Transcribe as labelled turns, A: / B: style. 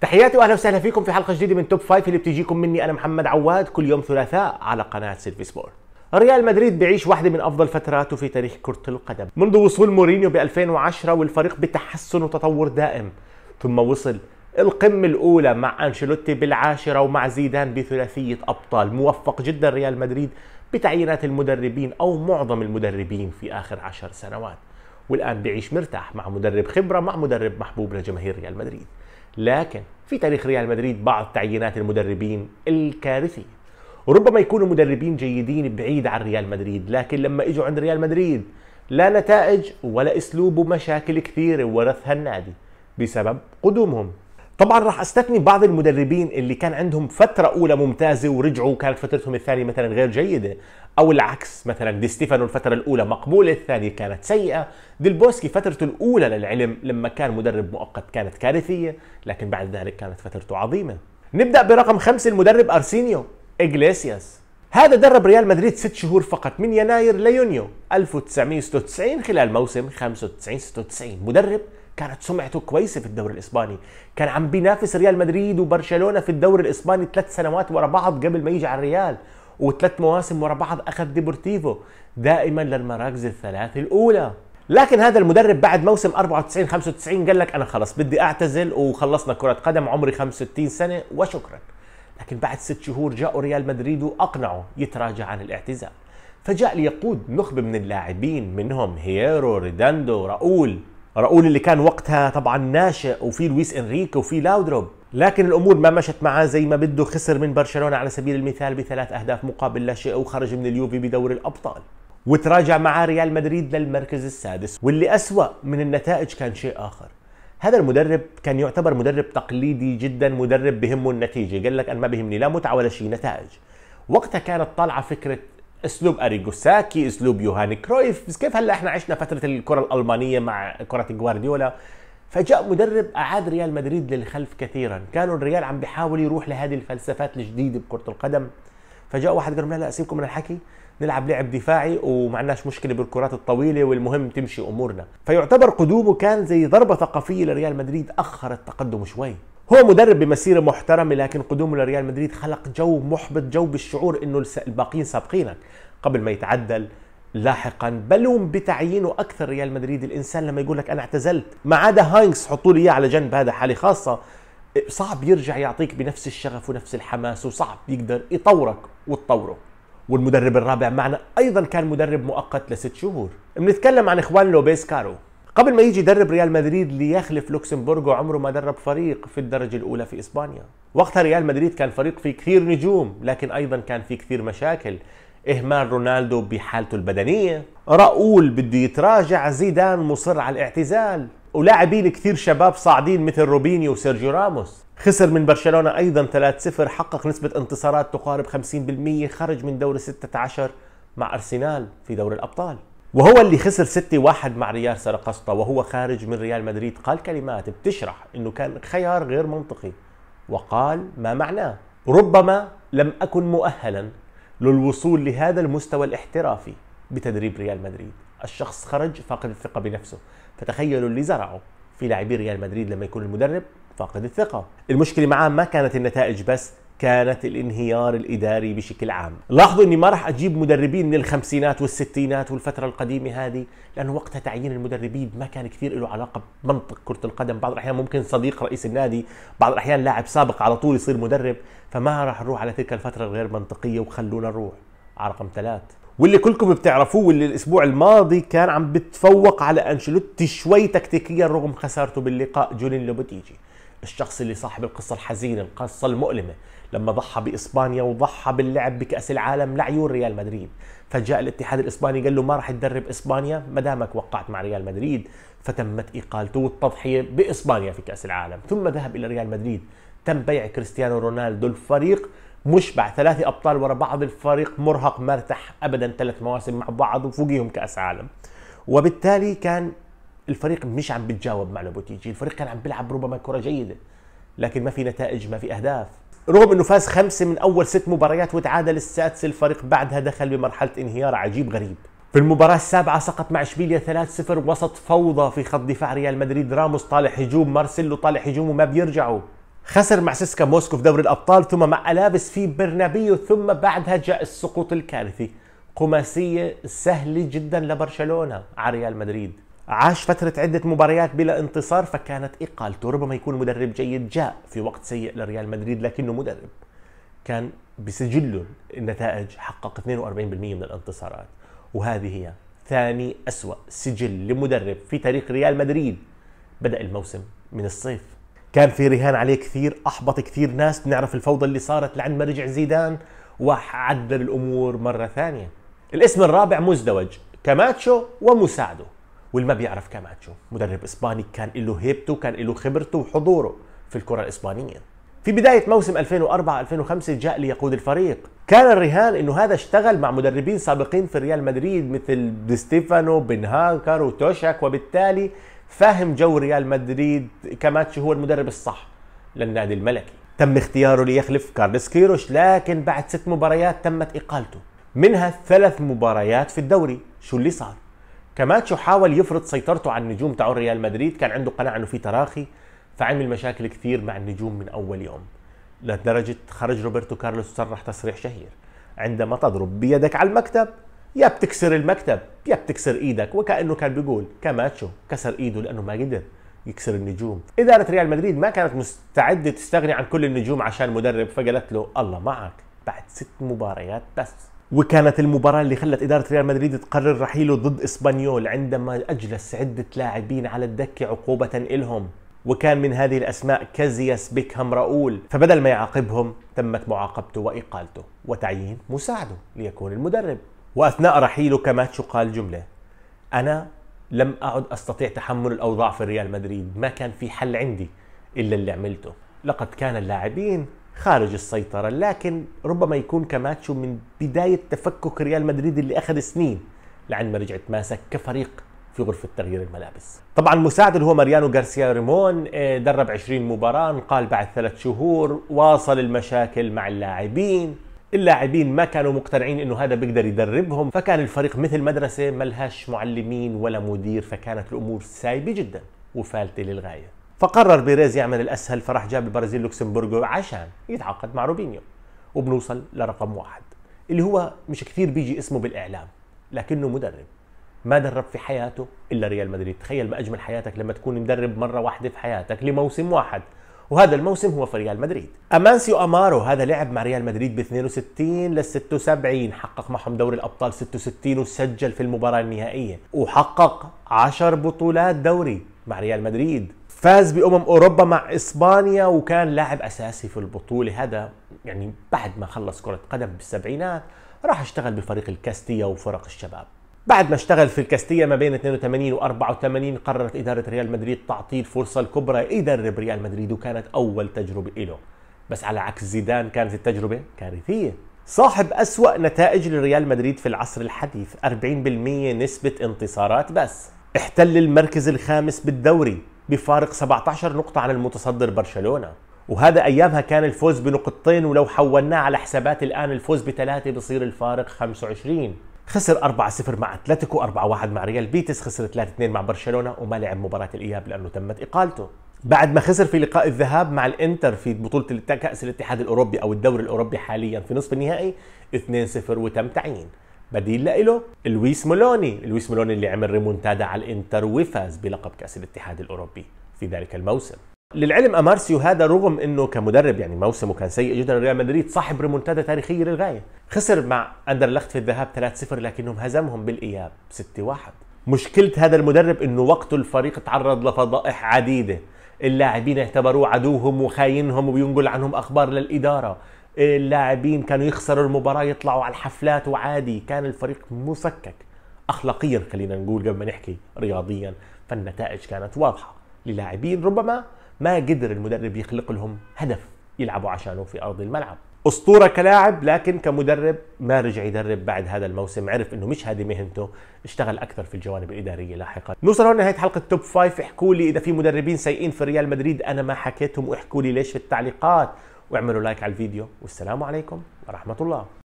A: تحياتي واهلا وسهلا فيكم في حلقه جديده من توب فايف اللي بتجيكم مني انا محمد عواد كل يوم ثلاثاء على قناه سيلفي سبورت. ريال مدريد بيعيش واحدة من أفضل فتراته في تاريخ كرة القدم منذ وصول مورينيو ب 2010 والفريق بتحسن وتطور دائم ثم وصل القمة الأولى مع أنشيلوتي بالعاشرة ومع زيدان بثلاثية أبطال موفق جدا ريال مدريد بتعيينات المدربين أو معظم المدربين في آخر عشر سنوات والآن بيعيش مرتاح مع مدرب خبرة مع مدرب محبوب لجماهير ريال مدريد لكن في تاريخ ريال مدريد بعض تعيينات المدربين الكارثية ربما يكونوا مدربين جيدين بعيد عن ريال مدريد لكن لما اجوا عند ريال مدريد لا نتائج ولا اسلوب ومشاكل كثيره ورثها النادي بسبب قدومهم طبعا راح استثني بعض المدربين اللي كان عندهم فتره اولى ممتازه ورجعوا كانت فترتهم الثانيه مثلا غير جيده او العكس مثلا دي ستيفانو الفتره الاولى مقبوله الثانيه كانت سيئه البوسكي فترته الاولى للعلم لما كان مدرب مؤقت كانت كارثيه لكن بعد ذلك كانت فترته عظيمه نبدا برقم خمسة المدرب ارسينيو اغليسياس هذا درب ريال مدريد ست شهور فقط من يناير ليونيو 1996 خلال موسم 95 96 مدرب كانت سمعته كويسه في الدوري الاسباني كان عم بينافس ريال مدريد وبرشلونه في الدوري الاسباني ثلاث سنوات ورا بعض قبل ما يجي على الريال وثلاث مواسم ورا بعض اخذ ديبورتيفو دائما للمراكز الثلاث الاولى لكن هذا المدرب بعد موسم 94 95 قال لك انا خلص بدي اعتزل وخلصنا كره قدم عمري 65 سنه وشكرا لكن بعد ست شهور جاءوا ريال مدريد واقنعه يتراجع عن الاعتزال فجاء ليقود نخبه من اللاعبين منهم هيرو ريداندو راؤول راؤول اللي كان وقتها طبعا ناشئ وفي لويس انريكي وفي لاودروب لكن الامور ما مشت معاه زي ما بده خسر من برشلونه على سبيل المثال بثلاث اهداف مقابل لا شيء وخرج من اليوفي بدور الابطال وتراجع معاه ريال مدريد للمركز السادس واللي أسوأ من النتائج كان شيء آخر هذا المدرب كان يعتبر مدرب تقليدي جدا مدرب بهمه النتيجة قال لك أنا ما بهمني لا متعة ولا شيء نتائج وقتها كانت طالعة فكرة اسلوب اريجوساكي اسلوب يوهان كرويف بس كيف هلا احنا عشنا فتره الكره الالمانيه مع كره جوارديولا فجاء مدرب اعاد ريال مدريد للخلف كثيرا كانوا الريال عم بيحاول يروح لهذه الفلسفات الجديده بكره القدم فجاء واحد قال لا لا سيبكم من الحكي نلعب لعب دفاعي وما عندناش مشكله بالكرات الطويله والمهم تمشي امورنا فيعتبر قدومه كان زي ضربه ثقافيه لريال مدريد اخر التقدم شوي هو مدرب بمسيره محترمه لكن قدومه لريال مدريد خلق جو محبط جو بالشعور انه الباقيين سابقينك قبل ما يتعدل لاحقا بلوم بتعيينه اكثر ريال مدريد الانسان لما يقول لك انا اعتزلت ما عدا هاينكس حطوا لي اياه على جنب هذا حاله خاصه صعب يرجع يعطيك بنفس الشغف ونفس الحماس وصعب يقدر يطورك وتطوره والمدرب الرابع معنا ايضا كان مدرب مؤقت لست شهور بنتكلم عن اخوان لوبيس كارو قبل ما يجي يدرب ريال مدريد ليخلف لوكسمبورغ وعمره ما درب فريق في الدرجة الأولى في إسبانيا وقتها ريال مدريد كان فريق فيه كثير نجوم لكن أيضا كان فيه كثير مشاكل إهمال رونالدو بحالته البدنية راؤول بده يتراجع زيدان مصر على الاعتزال ولاعبين كثير شباب صاعدين مثل روبينيو وسيرجيو راموس خسر من برشلونة أيضا 3-0 حقق نسبة انتصارات تقارب 50% خرج من دور 16 مع أرسنال في دور الأبطال وهو اللي خسر 6 1 مع ريال سرقسطة وهو خارج من ريال مدريد قال كلمات بتشرح انه كان خيار غير منطقي وقال ما معناه ربما لم اكن مؤهلا للوصول لهذا المستوى الاحترافي بتدريب ريال مدريد الشخص خرج فاقد الثقة بنفسه فتخيلوا اللي زرعه في لاعبي ريال مدريد لما يكون المدرب فاقد الثقة المشكلة معاه ما كانت النتائج بس كانت الانهيار الاداري بشكل عام لاحظوا اني ما راح اجيب مدربين من الخمسينات والستينات والفتره القديمه هذه لانه وقتها تعيين المدربين ما كان كثير له علاقه بمنطق كره القدم بعض الاحيان ممكن صديق رئيس النادي بعض الاحيان لاعب سابق على طول يصير مدرب فما راح نروح على تلك الفتره الغير منطقيه وخلونا نروح على رقم ثلاث واللي كلكم بتعرفوه واللي الاسبوع الماضي كان عم بتفوق على انشلوتي شوي تكتيكيا رغم خسارته باللقاء جولين لوبوتيجي الشخص اللي صاحب القصة الحزينة القصة المؤلمة لما ضحى بإسبانيا وضحى باللعب بكأس العالم لعيون ريال مدريد فجاء الاتحاد الإسباني قال له ما راح تدرب إسبانيا ما دامك وقعت مع ريال مدريد فتمت إقالته والتضحية بإسبانيا في كأس العالم ثم ذهب إلى ريال مدريد تم بيع كريستيانو رونالدو الفريق مشبع ثلاثة أبطال ورا بعض الفريق مرهق مرتاح أبدا ثلاث مواسم مع بعض وفوقيهم كأس عالم وبالتالي كان الفريق مش عم بتجاوب مع لوبوتيجي الفريق كان عم بيلعب ربما كره جيده لكن ما في نتائج ما في اهداف رغم انه فاز خمسه من اول ست مباريات وتعادل السادسه الفريق بعدها دخل بمرحله انهيار عجيب غريب في المباراة السابعة سقط مع اشبيليا 3-0 وسط فوضى في خط دفاع ريال مدريد راموس طالع هجوم مارسيلو طالع هجوم وما بيرجعوا خسر مع سيسكا موسكو في دوري الابطال ثم مع الابس في برنابيو ثم بعدها جاء السقوط الكارثي قماسية سهلة جدا لبرشلونة على ريال مدريد عاش فترة عدة مباريات بلا انتصار فكانت إقالته ربما يكون مدرب جيد جاء في وقت سيء لريال مدريد لكنه مدرب كان بسجله النتائج حقق 42% من الانتصارات وهذه هي ثاني أسوأ سجل لمدرب في تاريخ ريال مدريد بدأ الموسم من الصيف كان في رهان عليه كثير أحبط كثير ناس بنعرف الفوضى اللي صارت لعند ما رجع زيدان وعدل الأمور مرة ثانية الاسم الرابع مزدوج كاماتشو ومساعده واللي ما بيعرف كاماتشو مدرب اسباني كان له هيبته كان له خبرته وحضوره في الكره الاسبانيه في بداية موسم 2004 2005 جاء ليقود الفريق، كان الرهان انه هذا اشتغل مع مدربين سابقين في ريال مدريد مثل دي ستيفانو، بن هانكر وتوشاك وبالتالي فاهم جو ريال مدريد كاماتشو هو المدرب الصح للنادي الملكي. تم اختياره ليخلف كارلس كيروش لكن بعد ست مباريات تمت اقالته، منها ثلاث مباريات في الدوري، شو اللي صار؟ كماتشو حاول يفرض سيطرته على النجوم تاعو ريال مدريد كان عنده قناعه انه في تراخي فعمل مشاكل كثير مع النجوم من اول يوم لدرجه خرج روبرتو كارلوس صرح تصريح شهير عندما تضرب بيدك على المكتب يا بتكسر المكتب يا بتكسر ايدك وكانه كان بيقول كاماتشو كسر ايده لانه ما قدر يكسر النجوم اداره ريال مدريد ما كانت مستعده تستغني عن كل النجوم عشان مدرب فقالت له الله معك بعد ست مباريات بس وكانت المباراة اللي خلت إدارة ريال مدريد تقرر رحيله ضد إسبانيول عندما أجلس عدة لاعبين على الدكة عقوبة إلهم وكان من هذه الأسماء كازياس بيكهام راؤول فبدل ما يعاقبهم تمت معاقبته وإقالته وتعيين مساعده ليكون المدرب وأثناء رحيله كماتشو قال جملة أنا لم أعد أستطيع تحمل الأوضاع في ريال مدريد ما كان في حل عندي إلا اللي عملته لقد كان اللاعبين خارج السيطرة لكن ربما يكون كماتشو من بداية تفكك ريال مدريد اللي أخذ سنين لعند ما رجع تماسك كفريق في غرفة تغيير الملابس طبعا مساعد اللي هو ماريانو غارسيا ريمون آه، درب 20 مباراة قال بعد ثلاث شهور واصل المشاكل مع اللاعبين اللاعبين ما كانوا مقتنعين انه هذا بيقدر يدربهم فكان الفريق مثل مدرسه ملهاش معلمين ولا مدير فكانت الامور سايبه جدا وفالته للغايه فقرر بيريز يعمل الاسهل فراح جاب البرازيل لوكسمبورغو عشان يتعاقد مع روبينيو وبنوصل لرقم واحد اللي هو مش كثير بيجي اسمه بالاعلام لكنه مدرب ما درب في حياته الا ريال مدريد تخيل ما اجمل حياتك لما تكون مدرب مره واحده في حياتك لموسم واحد وهذا الموسم هو في ريال مدريد امانسيو امارو هذا لعب مع ريال مدريد ب 62 لل 76 حقق معهم دوري الابطال 66 وسجل في المباراه النهائيه وحقق 10 بطولات دوري مع ريال مدريد فاز بامم اوروبا مع اسبانيا وكان لاعب اساسي في البطوله هذا يعني بعد ما خلص كره قدم بالسبعينات راح اشتغل بفريق الكاستيا وفرق الشباب بعد ما اشتغل في الكاستيا ما بين 82 و 84 قررت إدارة ريال مدريد تعطيه الفرصة الكبرى يدرب ريال مدريد وكانت أول تجربة له بس على عكس زيدان كانت التجربة كارثية صاحب أسوأ نتائج لريال مدريد في العصر الحديث 40% نسبة انتصارات بس احتل المركز الخامس بالدوري بفارق 17 نقطة عن المتصدر برشلونة وهذا أيامها كان الفوز بنقطتين ولو حولناه على حسابات الآن الفوز بثلاثة بصير الفارق 25 خسر 4-0 مع اتلتيكو 4-1 مع ريال بيتس خسر 3-2 مع برشلونة وما لعب مباراة الإياب لأنه تمت إقالته بعد ما خسر في لقاء الذهاب مع الانتر في بطولة كأس الاتحاد الأوروبي أو الدوري الأوروبي حاليا في نصف النهائي 2-0 وتم تعيين بديل لإله لويس مولوني لويس مولوني اللي عمل ريمونتادا على الانتر وفاز بلقب كأس الاتحاد الأوروبي في ذلك الموسم للعلم امارسيو هذا رغم انه كمدرب يعني موسمه كان سيء جدا ريال مدريد صاحب ريمونتادا تاريخيه للغايه خسر مع اندرلخت في الذهاب 3-0 لكنهم هزمهم بالاياب 6-1 مشكله هذا المدرب انه وقته الفريق تعرض لفضائح عديده اللاعبين اعتبروه عدوهم وخاينهم وبينقل عنهم اخبار للاداره اللاعبين كانوا يخسروا المباراه يطلعوا على الحفلات وعادي كان الفريق مسكك اخلاقيا خلينا نقول قبل ما نحكي رياضيا فالنتائج كانت واضحه للاعبين ربما ما قدر المدرب يخلق لهم هدف يلعبوا عشانه في ارض الملعب اسطوره كلاعب لكن كمدرب ما رجع يدرب بعد هذا الموسم عرف انه مش هذه مهنته اشتغل اكثر في الجوانب الاداريه لاحقا نوصل هون نهايه حلقه توب فايف احكوا لي اذا في مدربين سيئين في ريال مدريد انا ما حكيتهم واحكوا لي ليش في التعليقات واعملوا لايك على الفيديو والسلام عليكم ورحمة الله